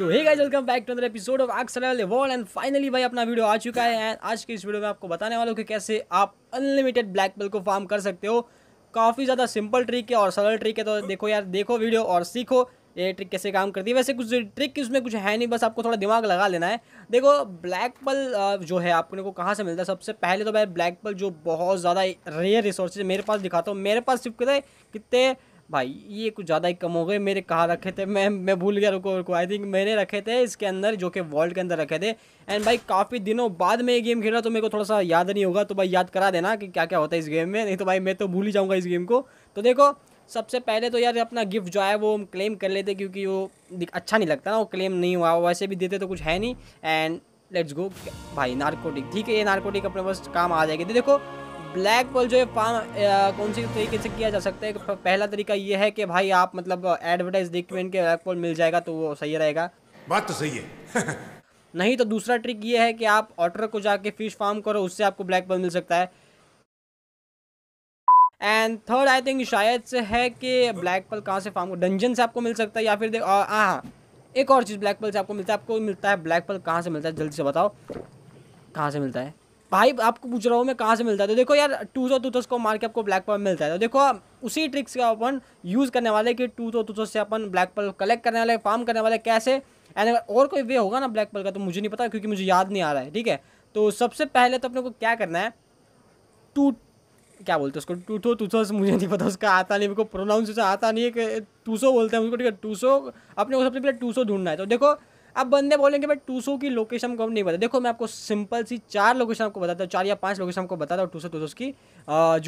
so hey guys welcome back to other episode of आग world and finally भाई अपना video आ चुका है एंड आज के इस वीडियो में आपको बताने वाला हूं कि कैसे आप अनलिमिटेड ब्लैक बेल को फार्म कर सकते हो काफ़ी ज़्यादा सिंपल ट्रिक है और सरल ट्रिक है तो देखो यार देखो वीडियो और सीखो ये ट्रिक कैसे काम करती है वैसे कुछ ट्रिक इसमें कुछ है नहीं बस आपको थोड़ा दिमाग लगा लेना है देखो ब्लैक पल जो है आपने को कहाँ से मिलता है सबसे पहले तो भाई ब्लैक पल जो बहुत ज़्यादा रेयर रिसोर्सेज मेरे पास दिखाता हूँ मेरे पास सिर्फ कितने कितने भाई ये कुछ ज़्यादा ही कम हो गए मेरे कहाँ रखे थे मैं मैं भूल गया रुको रुको आई थिंक मैंने रखे थे इसके अंदर जो कि वर्ल्ड के अंदर रखे थे एंड भाई काफ़ी दिनों बाद में ये गेम खेला तो मेरे को थोड़ा सा याद नहीं होगा तो भाई याद करा देना कि क्या क्या होता है इस गेम में नहीं तो भाई मैं तो भूल ही जाऊँगा इस गेम को तो देखो सबसे पहले तो यार अपना गिफ्ट जो है वो हम क्लेम कर लेते क्योंकि वो अच्छा नहीं लगता ना वो क्लेम नहीं हुआ वैसे भी देते तो कुछ है नहीं एंड लेट्स गो भाई नार्कोटिक ठीक है ये नार्कोटिक अपने बस काम आ जाएगी तो देखो ब्लैक होल जो है पाम कौन सी तरीके से किया जा सकता है पहला तरीका ये है कि भाई आप मतलब एडवर्टाइज देख के इनके ब्लैक होल मिल जाएगा तो वो सही रहेगा बात तो सही है नहीं तो दूसरा ट्रिक ये है कि आप ऑटर को जाके फिश फार्म करो उससे आपको ब्लैक होल मिल सकता है एंड थर्ड आई थिंक शायद से है कि ब्लैक पल कहाँ से फार्म डंजन से आपको मिल सकता है या फिर हाँ एक और चीज़ ब्लैक पल से आपको मिलता है आपको मिलता है ब्लैक पल कहाँ से मिलता है जल्दी से बताओ कहाँ से मिलता है भाई आपको पूछ रहा हूँ मैं कहाँ से मिलता है तो देखो यार टू सौ टूथस को मार के आपको ब्लैक पर्ल मिलता है तो देखो उसी ट्रिक्स का अपन यूज़ करने वाले कि टू सौ टूथस से अपन ब्लैक पर्ल कलेक्ट करने वाले फार्म करने वाले कैसे एंड अगर और कोई वे होगा ना ब्लैक पर्ल का तो मुझे नहीं पता क्योंकि मुझे याद नहीं आ रहा है ठीक है तो सबसे पहले तो अपने को क्या करना है टू क्या बोलते हैं उसको टू टूथो टूथस मुझे नहीं पता उसका आता नहीं मेरे को प्रोनाउंस आता नहीं है कि टूसो बोलते हैं उसको ठीक है टूसो अपने को सबसे पहले टूसो ढूंढना है तो देखो अब बंदे बोलेंगे भाई टू की लोकेशन को हम नहीं बता देखो मैं आपको सिंपल सी चार लोकेशन आपको बताता हूँ चार या पांच लोकेशन आपको बताता हूँ टू सौ टू की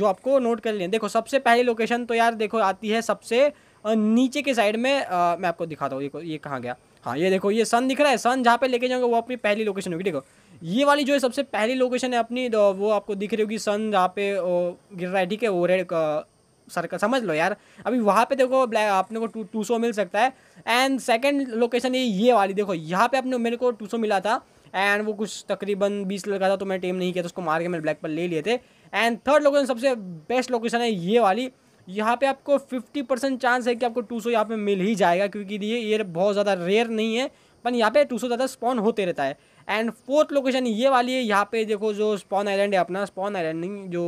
जो आपको नोट कर लें देखो सबसे पहली लोकेशन तो यार देखो आती है सबसे नीचे के साइड में आ, मैं आपको दिखाता हूँ ये ये कहाँ गया हाँ ये देखो ये सन दिख रहा है सन जहाँ पे लेके जाऊँगा वो अपनी पहली लोकेशन होगी देखो ये वाली जो है सबसे पहली लोकेशन है अपनी तो वो आपको दिख रही होगी सन जहाँ पे गिर रहा है ठीक है वो रेड सर्कल समझ लो यार अभी वहाँ पे देखो ब्लैक आपने को टू टू सो मिल सकता है एंड सेकेंड लोकेशन ये ये वाली देखो यहाँ पे अपने मेरे को टू मिला था एंड वो कुछ तकरीबन बीस लड़का था तो मैं टेम नहीं किया तो उसको मार के मैंने ब्लैक पर ले लिए थे एंड थर्ड लोकेशन सबसे बेस्ट लोकेशन है ये वाली यहाँ पे आपको 50 परसेंट चांस है कि आपको 200 सौ यहाँ पर मिल ही जाएगा क्योंकि ये ये बहुत ज़्यादा रेयर नहीं है पर यहाँ पे 200 सौ ज़्यादा स्पॉन होते रहता है एंड फोर्थ लोकेशन ये वाली है यहाँ पे देखो जो स्पॉन आइलैंड है अपना स्पॉन आइलैंड नहीं जो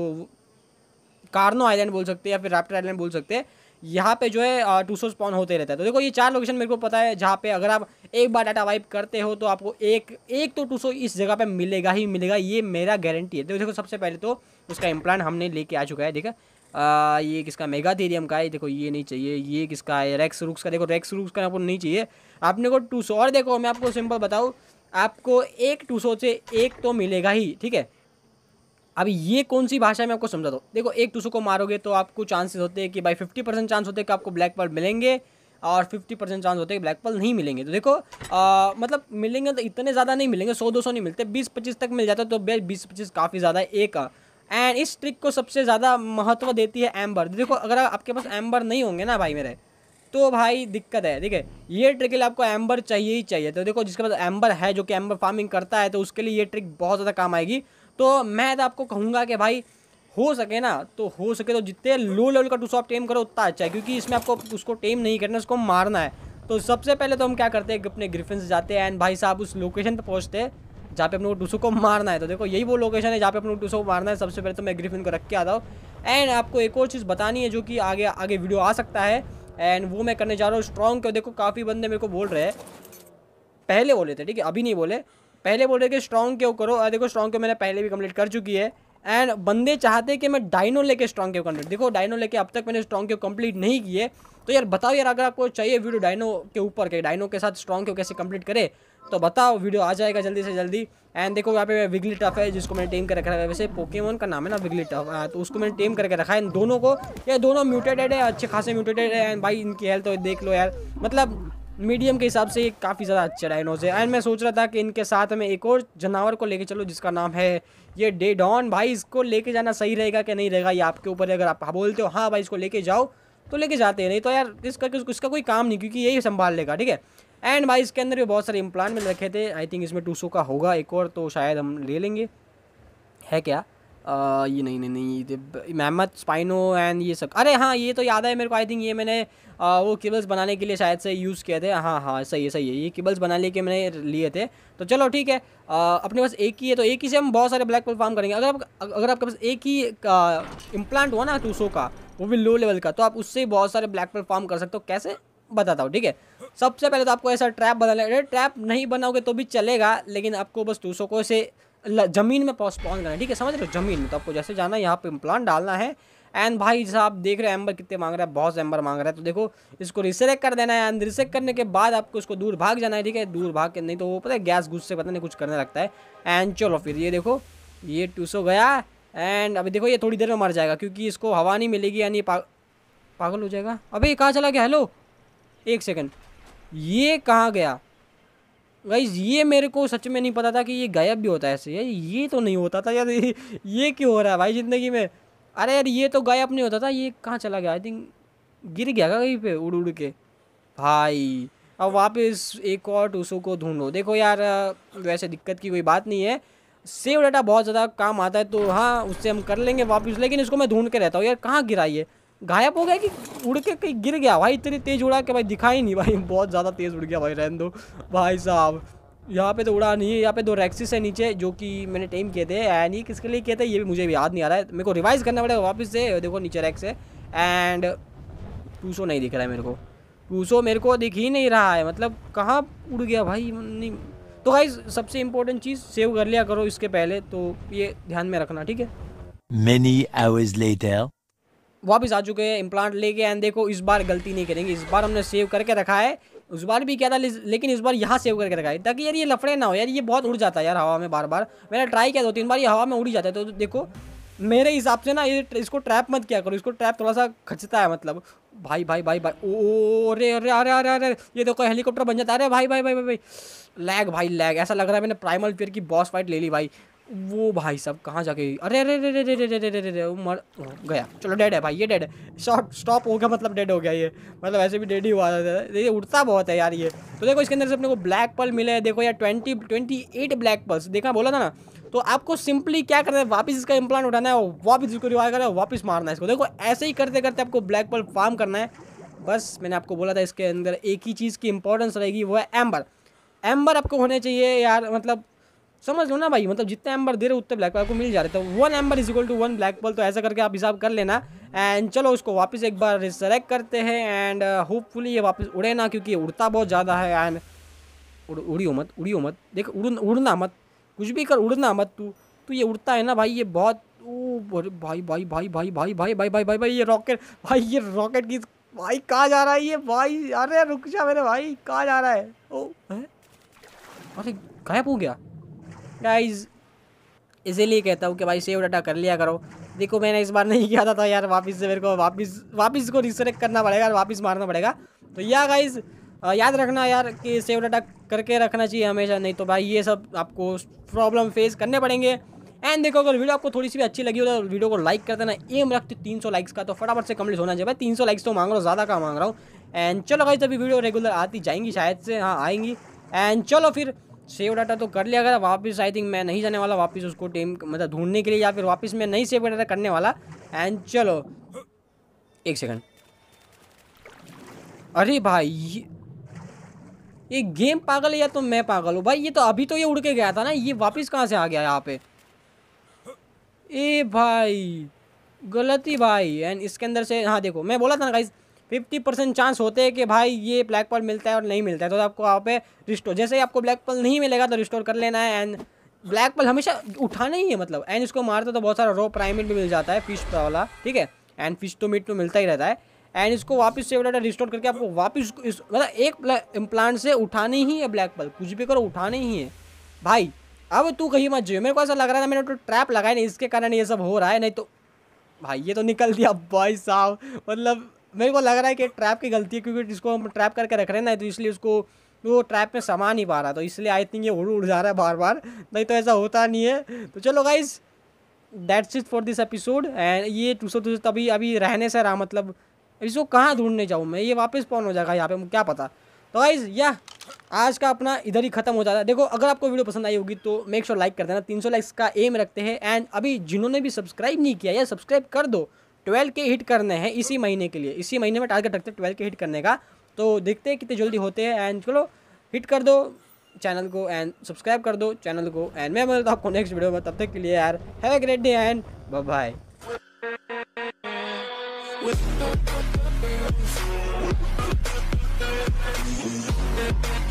कार्नो आइलैंड बोल सकते हैं या फिर रैप्टर आइलैंड बोल सकते हैं यहाँ पे जो है टू सो स्पॉन होते रहता है तो देखो ये चार लोकेशन मेरे को पता है जहाँ पे अगर आप एक बार डाटा वाइप करते हो तो आपको एक एक तो टू सो इस जगह पे मिलेगा ही मिलेगा ये मेरा गारंटी है तो देखो सबसे पहले तो उसका इम्प्लान हमने लेके आ चुका है देखा आ, ये किसका मेगा थेरियम का है देखो ये नहीं चाहिए ये किसका है रेक्स रुक्स का देखो रेक्स रुक्स का आपको नहीं चाहिए आपने को टू सो और देखो मैं आपको सिंपल बताऊँ आपको एक टू सो से एक तो मिलेगा ही ठीक है अब ये कौन सी भाषा में आपको समझा दो देखो एक टूसू को मारोगे तो आपको चांसेस होते हैं कि भाई फिफ्टी परसेंट चांस होते हैं कि आपको ब्लैक पर्ल मिलेंगे और फिफ्टी परसेंट चांस होते हैं ब्लैक पर्ल नहीं मिलेंगे तो देखो आ, मतलब मिलेंगे तो इतने ज़्यादा नहीं मिलेंगे सौ दो सौ नहीं मिलते बीस पच्चीस तक मिल जाता तो बीस पच्चीस काफ़ी ज़्यादा एक एंड इस ट्रिक को सबसे ज़्यादा महत्व देती है एम्बर तो देखो अगर आपके पास एम्बर नहीं होंगे ना भाई मेरे तो भाई दिक्कत है ठीक है ये ट्रिक के लिए आपको एम्बर चाहिए ही चाहिए तो देखो जिसके पास एम्बर है जो कि एम्बर फार्मिंग करता है तो उसके लिए ये ट्रिक बहुत ज़्यादा काम आएगी तो मैं तो आपको कहूँगा कि भाई हो सके ना तो हो सके तो जितने लो लेवल का टू सॉफ्ट टेम करो उतना अच्छा है क्योंकि इसमें आपको उसको टेम नहीं करना उसको मारना है तो सबसे पहले तो हम क्या करते हैं अपने ग्रिफिन से जाते हैं एंड भाई साहब उस लोकेशन पर पहुँचते हैं जहाँ पे अपने को टूसो को मारना है तो देखो यही वो लोकेशन है जहाँ पे अपने टूसो को मारना है सबसे पहले तो मैं ग्रिफिन को रख के आता हूँ एंड आपको एक और चीज़ बतानी है जो कि आगे आगे वीडियो आ सकता है एंड वो मैं करने जा रहा हूँ स्ट्रॉन्ग क्यों देखो काफ़ी बंदे मेरे को बोल रहे हैं पहले बोले थे ठीक है अभी नहीं बोले पहले बोल रहे कि स्ट्रॉन्ग क्यों करो और देखो स्ट्रॉन्ग क्यों मैंने पहले भी कंप्लीट कर चुकी है एंड बंदे चाहते कि मैं डाइनो लेके स्ट्रॉन्ग क्यों कंप्लीट देखो डाइनो लेके अब तक मैंने स्ट्रॉन्ग क्यों कंप्लीट नहीं किए तो यार बताओ यार अगर आपको चाहिए वीडियो डाइनो के ऊपर के डाइनो के साथ स्ट्रॉन्ग क्यों कैसे कंप्लीट करे तो बताओ वीडियो आ जाएगा जल्दी से जल्दी एंड देखो यहाँ पे विगली टफ है जिसको मैंने टीम कर रखा है वैसे पोकेमोन का नाम है ना विगली टफ तो उसको मैंने टीम करके रखा है इन दोनों को ये दोनों म्यूटेटेड है अच्छे खासे म्यूटेटेड है एंड भाई इनकी हेल्थ तो देख लो यार मतलब मीडियम के हिसाब से ये काफ़ी ज़्यादा अच्छा डायनोज है एंड मैं सोच रहा था कि इनके साथ में एक और जानवर को लेके चलो जिसका नाम है ये डे डॉन भाई इसको लेके जाना सही रहेगा कि नहीं रहेगा ये आपके ऊपर है अगर आप बोलते हो हाँ भाई इसको लेके जाओ तो लेके जाते हैं नहीं तो यार इसका इसका कोई काम नहीं क्योंकि यही संभाल लेगा ठीक है एंड भाई इसके अंदर भी बहुत सारे इम्प्लान मिल रखे थे आई थिंक इसमें टू का होगा एक और तो शायद हम ले लेंगे है क्या ये नहीं नहीं नहीं ये महमद स्पाइनो एंड ये सब अरे हाँ ये तो याद है मेरे को आई थिंक ये मैंने आ, वो केबल्स बनाने के लिए शायद से यूज़ किए थे हाँ हाँ सही है सही है ये केबल्स बनाने के मैंने लिए थे तो चलो ठीक है आ, अपने पास एक ही है तो एक ही से हम बहुत सारे ब्लैक परफॉर्म करेंगे अगर आप अगर आपके पास एक ही इम्प्लांट हुआ ना टूसो का वो भी लो लेवल का तो आप उससे बहुत सारे ब्लैक परफॉर्म कर सकते हो कैसे बताता हूँ ठीक है सबसे पहले तो आपको ऐसा ट्रैप बनाना ट्रैप नहीं बनाओगे तो भी चलेगा लेकिन आपको बस टूसो को से ज़मीन में पहुँच करना है ठीक है समझ रहे हो ज़मीन में तो आपको जैसे जाना है यहाँ पे प्लान डालना है एंड भाई जैसा आप देख रहे हैं एम्बर कितने मांग रहा है बहुत एम्बर मांग रहा है तो देखो इसको रिसेक कर देना है एंड रिसेक करने के बाद आपको इसको दूर भाग जाना है ठीक है दूर भाग के नहीं तो वो पता है गैस घुस से पता नहीं कुछ करने लगता है एंड चलो फिर ये देखो ये टू गया एंड अभी देखो ये थोड़ी देर में मर जाएगा क्योंकि इसको हवा नहीं मिलेगी यानी पाग पागल हो जाएगा अभी ये कहाँ चला गया हेलो एक सेकेंड ये कहाँ गया गाइज ये मेरे को सच में नहीं पता था कि ये गायब भी होता है ऐसे यार ये तो नहीं होता था यार ये क्यों हो रहा है भाई ज़िंदगी में अरे यार ये तो गायब नहीं होता था ये कहाँ चला गया आई थिंक गिर गया कहीं पे उड़ उड़ के भाई अब वापस एक और टूसो को ढूंढो देखो यार वैसे दिक्कत की कोई बात नहीं है सेव डाटा बहुत ज़्यादा काम आता है तो हाँ उससे हम कर लेंगे वापस लेकिन इसको मैं ढूंढ के रहता हूँ यार कहाँ गिराइए गायब हो गया कि उड़ के कहीं गिर गया भाई इतनी तेज़ उड़ा कि भाई दिखा ही नहीं भाई बहुत ज़्यादा तेज़ उड़ गया भाई रहन दो भाई साहब यहाँ पे तो उड़ा नहीं है यहाँ पे दो रैक्सिस है नीचे जो कि मैंने टेम किए थे एंड ये किसके लिए किए थे ये भी मुझे भी याद नहीं आ रहा है मेरे को रिवाइज करना पड़ेगा वापस से देखो नीचे रैक्स है एंड टू नहीं दिख रहा है मेरे को टू मेरे को दिख ही नहीं रहा है मतलब कहाँ उड़ गया भाई नहीं तो भाई सबसे इंपॉर्टेंट चीज़ सेव कर लिया करो इसके पहले तो ये ध्यान में रखना ठीक है Many वापस आ चुके हैं इम्प्लांट लेके एंड देखो इस बार गलती नहीं करेंगे इस बार हमने सेव करके रखा है उस बार भी किया था लेकिन इस बार यहाँ सेव करके रखा है ताकि यार ये लफड़े ना हो यार ये बहुत उड़ जाता है यार हवा में बार बार मैंने ट्राई किया दो तीन बार ये हवा में उड़ जाता है तो देखो मेरे हिसाब से ना ये इसको ट्रैप मत किया करो इसको ट्रैप थोड़ा सा खचता है मतलब भाई भाई भाई भाई ओ अरे अरे अरे अरे अरे ये देखो हेलीकॉप्टर बन जाता है अरे भाई भाई भाई भाई भाई लैग भाई लैग ऐसा लग रहा है मैंने प्राइमल फेयर की बॉस फाइट ले ली भाई वो भाई साहब कहाँ जाके अरे अरे अरे अरे अरे अरे अरे अरे वो मर गया चलो डेड है भाई ये डेड है शॉर्ट स्टॉप हो गया मतलब डेड हो गया ये मतलब ऐसे भी डेड ही हुआ था ये उड़ता बहुत है यार ये तो देखो इसके अंदर से अपने को ब्लैक पल मिले हैं देखो यार twenty twenty eight black pearls देखा बोला था ना तो आपको सिंपली क्या करना है वापस इसका इम्प्लांट उठाना है वापस इसको रिवाइव करना है वापस मारना है इसको देखो ऐसे ही करते करते आपको ब्लैक पल फार्म करना है बस मैंने आपको बोला था इसके अंदर एक ही चीज़ की इंपॉर्टेंस रहेगी वो है एम्बर एम्बर आपको होने चाहिए यार मतलब समझ लो ना भाई मतलब जितने एम्बर दे रहे उतने ब्लैक बॉल को मिल जा रहे थे one amber is equal to one black ball तो ऐसा करके आप हिसाब कर लेना एंड चलो उसको वापस एक बार रिसरेक्ट करते हैं एंड होपफुली ये वापस उड़े ना क्योंकि उड़ता बहुत ज़्यादा है एंड उड़ उड़ियो मत उड़ियो मत देख उड़ उड़ना मत कुछ भी कर उड़ना मत तू तू ये उड़ता है ना भाई ये बहुत ओ भाई भाई भाई भाई भाई भाई भाई भाई भाई भाई ये रॉकेट भाई ये रॉकेट की भाई कहाँ जा रहा है ये भाई अरे रुक जा मेरे भाई कहाँ जा रहा है ओ अरे गायब हो गया गाइज इसीलिए कहता हूँ कि भाई सेव डाटा कर लिया करो देखो मैंने इस बार नहीं किया था, था तो यार वापस से मेरे को वापस वापस को रिसरेक्ट करना पड़ेगा और वापस मारना पड़ेगा तो या गाइज याद रखना यार कि सेव डाटा करके रखना चाहिए हमेशा नहीं तो भाई ये सब आपको प्रॉब्लम फेस करने पड़ेंगे एंड देखो अगर वीडियो आपको थोड़ी सी भी अच्छी लगी हो तो वीडियो को लाइक कर देना एम रखते तीन सौ लाइक्स का तो फटाफट से कम्प्लीट होना चाहिए भाई तीन सौ लाइक्स तो मांग रहा हूँ ज़्यादा का मांग रहा हूँ एंड चलो गाइज अभी वीडियो रेगुलर आती जाएंगी शायद से हाँ आएंगी एंड चलो फिर सेव डाटा तो कर लिया अगर वापस आई थिंक मैं नहीं जाने वाला वापस उसको टेम मतलब ढूंढने के लिए या फिर वापस मैं नहीं सेव डाटा करने वाला एंड चलो एक सेकंड अरे भाई ये, ये गेम पागल है या तो मैं पागल हूँ भाई ये तो अभी तो ये उड़ के गया था ना ये वापस कहाँ से आ गया यहाँ पे ए भाई गलती भाई एंड इसके अंदर से हाँ देखो मैं बोला था ना गाइज फिफ्टी परसेंट चांस होते हैं कि भाई ये ब्लैक पॉल मिलता है और नहीं मिलता है तो आपको वहाँ पे रिस्टोर जैसे ही आपको ब्लैक पॉल नहीं मिलेगा तो रिस्टोर कर लेना है एंड ब्लैक पॉल हमेशा उठाना ही है मतलब एंड इसको मारते तो बहुत सारा रो प्राइमेट भी मिल जाता है फिश वाला ठीक है एंड फिश तो मीट तो मिलता ही रहता है एंड इसको वापस से डाटा रिस्टोर करके आपको वापस मतलब एक इम्प्लांट से उठाने ही है ब्लैक पल कुछ भी करो उठाने ही है भाई अब तू कहीं मत जो मेरे को ऐसा लग रहा था मैंने तो ट्रैप लगाया नहीं इसके कारण ये सब हो रहा है नहीं तो भाई ये तो निकल दिया भाई साहब मतलब मेरे को लग रहा है कि ट्रैप की गलती है क्योंकि जिसको हम ट्रैप करके रख रहे हैं ना तो इसलिए उसको वो ट्रैप में समा नहीं पा रहा तो इसलिए आई थिंक ये उड़ उड़ जा रहा है बार बार नहीं तो ऐसा होता नहीं है तो चलो guys that's it for this episode and ये दूसरा दूसरा तभी अभी रहने से रहा मतलब इसको कहाँ ढूंढने जाऊँ मैं ये वापस कौन हो जाएगा यहाँ पे क्या पता तो गाइज या आज का अपना इधर ही खत्म हो जाता है देखो अगर आपको वीडियो पसंद आई होगी तो मेक श्योर लाइक कर देना सौ लाइक्स का एम रखते हैं एंड अभी जिन्होंने भी सब्सक्राइब नहीं किया या सब्सक्राइब कर दो ट्वेल्व के हिट करने हैं इसी महीने के लिए इसी महीने में टारगेट रखते हैं ट्वेल्व के हिट करने का तो देखते हैं कितने जल्दी होते हैं एंड चलो हिट कर दो चैनल को एंड सब्सक्राइब कर दो चैनल को एंड मैं बोलता हूँ आपको नेक्स्ट वीडियो में तब तक के लिए यार have a great day and bye With